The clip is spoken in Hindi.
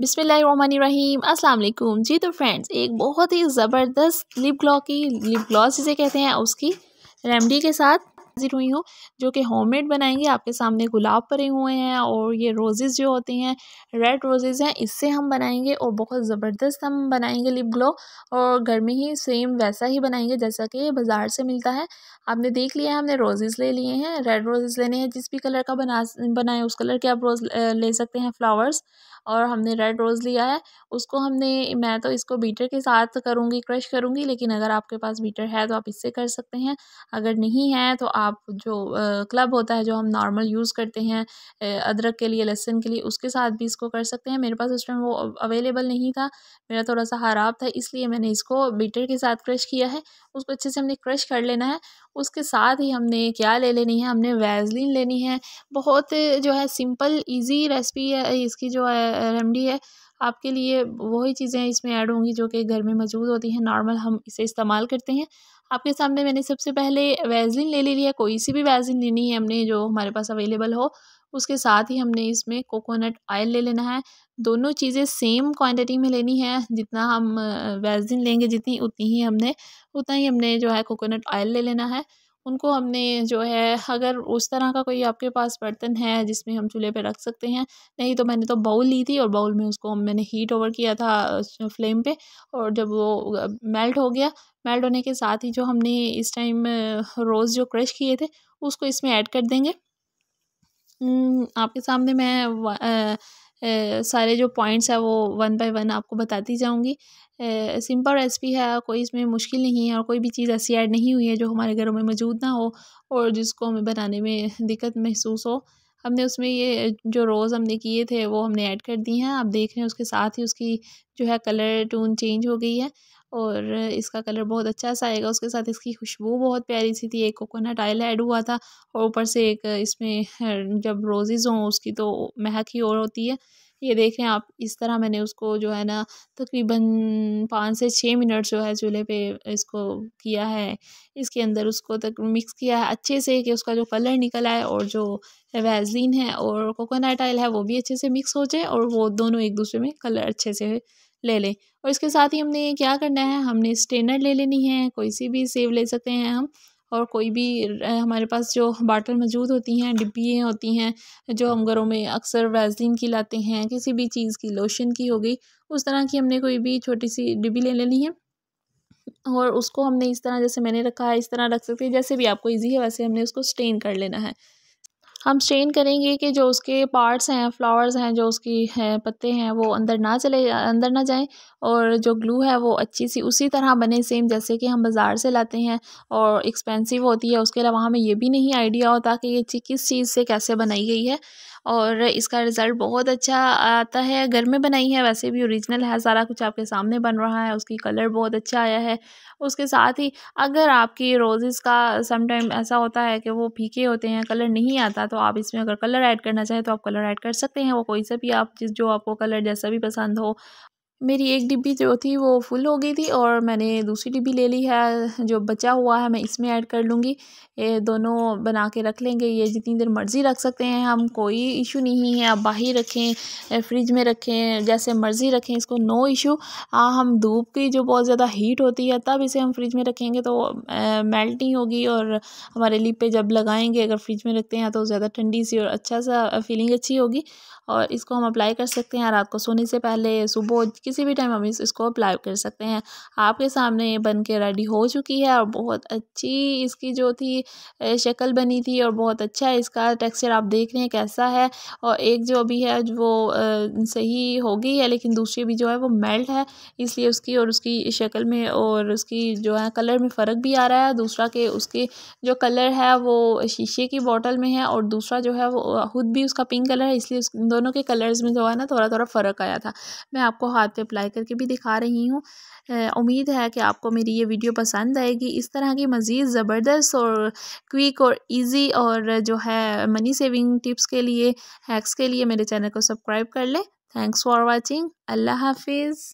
बिसमीम अल्लाम जी तो फ्रेंड्स एक बहुत ही ज़बरदस्त लिप ग्लॉ की लिप ग्लॉस जिसे कहते हैं उसकी रेमडी के साथ हाजिर हुई हूँ जो कि होममेड बनाएंगे आपके सामने गुलाब भरे हुए हैं और ये रोजेज़ जो होते हैं रेड रोजेज़ हैं इससे हम बनाएंगे और बहुत ज़बरदस्त हम बनाएंगे लिप ग्लो और घर में ही सेम वैसा ही बनाएंगे जैसा कि बाज़ार से मिलता है आपने देख लिया है हमने रोजेज़ ले लिए हैं रेड रोजेज़ लेने हैं जिस भी कलर का बना बनाए उस कलर के आप रोज़ ले सकते हैं फ्लावर्स और हमने रेड रोज़ लिया है उसको हमने मैं तो इसको बीटर के साथ करूँगी क्रश करूँगी लेकिन अगर आपके पास बीटर है तो आप इससे कर सकते हैं अगर नहीं है तो आप आप जो क्लब होता है जो हम नॉर्मल यूज़ करते हैं अदरक के लिए लहसुन के लिए उसके साथ भी इसको कर सकते हैं मेरे पास उस टाइम वो अवेलेबल नहीं था मेरा थोड़ा सा ख़राब था इसलिए मैंने इसको बीटर के साथ क्रश किया है उसको अच्छे से हमने क्रश कर लेना है उसके साथ ही हमने क्या ले लेनी है हमने वैजलिन लेनी है बहुत जो है सिंपल इजी रेसिपी है इसकी जो है रेमडी है आपके लिए वही चीज़ें इसमें ऐड होंगी जो कि घर में मौजूद होती हैं नॉर्मल हम इसे इस्तेमाल करते हैं आपके सामने मैंने सबसे पहले वैजलिन ले ली है कोई सी भी वैजलिन लेनी है हमने जो हमारे पास अवेलेबल हो उसके साथ ही हमने इसमें कोकोनट ऑयल ले लेना है दोनों चीज़ें सेम क्वांटिटी में लेनी है जितना हम वैजलिन लेंगे जितनी उतनी ही हमने उतना ही हमने जो है कोकोनट ऑयल ले लेना है उनको हमने जो है अगर उस तरह का कोई आपके पास बर्तन है जिसमें हम चूल्हे पे रख सकते हैं नहीं तो मैंने तो बाउल ली थी और बाउल में उसको मैंने हीट ओवर किया था फ्लेम पे और जब वो मेल्ट हो गया मेल्ट होने के साथ ही जो हमने इस टाइम रोज़ जो क्रश किए थे उसको इसमें ऐड कर देंगे आपके सामने मैं सारे जो पॉइंट्स है वो वन बाय वन आपको बताती जाऊँगी सिंपल रेसिपी है कोई इसमें मुश्किल नहीं है और कोई भी चीज़ ऐसी ऐड नहीं हुई है जो हमारे घरों में मौजूद ना हो और जिसको हमें बनाने में दिक्कत महसूस हो हमने उसमें ये जो रोज़ हमने किए थे वो हमने ऐड कर दिए हैं आप देख रहे हैं उसके साथ ही उसकी जो है कलर टून चेंज हो गई है और इसका कलर बहुत अच्छा सा आएगा उसके साथ इसकी खुशबू बहुत प्यारी सी थी एक कोकोनट आयल ऐड हुआ था और ऊपर से एक इसमें जब रोजेज़ हों उसकी तो महक ही और होती है ये देख रहे हैं आप इस तरह मैंने उसको जो है ना तकरीबन पाँच से छः मिनट जो है चूल्हे पे इसको किया है इसके अंदर उसको तक मिक्स किया है अच्छे से कि उसका जो कलर निकल आए और जो वैजलिन है और कोकोनट ऑयल है वो भी अच्छे से मिक्स हो जाए और वो दोनों एक दूसरे में कलर अच्छे से ले लें और इसके साथ ही हमने क्या करना है हमने स्टेनर ले लेनी है कोई सी भी सेव ले सकते हैं हम और कोई भी हमारे पास जो बाटल मौजूद होती हैं डिब्बियाँ होती हैं जो हम घरों में अक्सर वैज़लीन की लाते हैं किसी भी चीज़ की लोशन की हो गई उस तरह की हमने कोई भी छोटी सी डिब्बी ले लेनी है और उसको हमने इस तरह जैसे मैंने रखा है इस तरह रख सकते हैं जैसे भी आपको ईजी है वैसे हमने उसको स्टेन कर लेना है हम स्ट्रेन करेंगे कि जो उसके पार्ट्स हैं फ्लावर्स हैं जो उसकी हैं पत्ते हैं वो अंदर ना चले अंदर ना जाएं और जो ग्लू है वो अच्छी सी उसी तरह बने सेम जैसे कि हम बाज़ार से लाते हैं और एक्सपेंसिव होती है उसके अलावा हमें ये भी नहीं आइडिया होता कि ये किस चीज़ से कैसे बनाई गई है और इसका रिज़ल्ट बहुत अच्छा आता है घर में बनाई है वैसे भी ओरिजिनल है सारा कुछ आपके सामने बन रहा है उसकी कलर बहुत अच्छा आया है उसके साथ ही अगर आपकी रोज़ का समटाइम ऐसा होता है कि वो फीके होते हैं कलर नहीं आता तो आप इसमें अगर कलर ऐड करना चाहें तो आप कलर ऐड कर सकते हैं वो कोई सा भी आप जिस जो आपको कलर जैसा भी पसंद हो मेरी एक डिब्बी जो थी वो फुल हो गई थी और मैंने दूसरी डिब्बी ले ली है जो बचा हुआ है मैं इसमें ऐड कर लूँगी ये दोनों बना के रख लेंगे ये जितनी देर मर्ज़ी रख सकते हैं हम कोई इशू नहीं है आप बाहर रखें फ्रिज में रखें जैसे मर्ज़ी रखें इसको नो इशू हाँ हम धूप की जो बहुत ज़्यादा हीट होती है तब इसे हम फ्रिज में रखेंगे तो मेल्ट नहीं होगी और हमारे लिप पे जब लगाएंगे अगर फ्रिज में रखते हैं तो ज़्यादा ठंडी सी और अच्छा सा फीलिंग अच्छी होगी और इसको हम अप्लाई कर सकते हैं रात को सोने से पहले सुबह किसी भी टाइम हम इस इसको अप्लाई कर सकते हैं आपके सामने ये बन के रेडी हो चुकी है और बहुत अच्छी इसकी जो थी शक्ल बनी थी और बहुत अच्छा इसका टेक्सचर आप देख रहे हैं कैसा है और एक जो अभी है वो सही हो गई है लेकिन दूसरी भी जो है वो मेल्ट है इसलिए उसकी और उसकी शक्ल में और उसकी जो है कलर में फ़र्क भी आ रहा है दूसरा के उसके जो कलर है वो शीशे की बॉटल में है और दूसरा जो है वो खुद भी उसका पिंक कलर है इसलिए उस दोनों के कलर्स में जो है ना थोड़ा थोड़ा फ़र्क आया था मैं आपको हाथ के अप्लाई करके भी दिखा रही हूँ उम्मीद है कि आपको मेरी ये वीडियो पसंद आएगी इस तरह की मज़ीद ज़बरदस्त और क्विक और ईजी और जो है मनी सेविंग टिप्स के लिए हैक्स के लिए मेरे चैनल को सब्सक्राइब कर लें थैंक्स फॉर वॉचिंग अल्लाह हाफिज़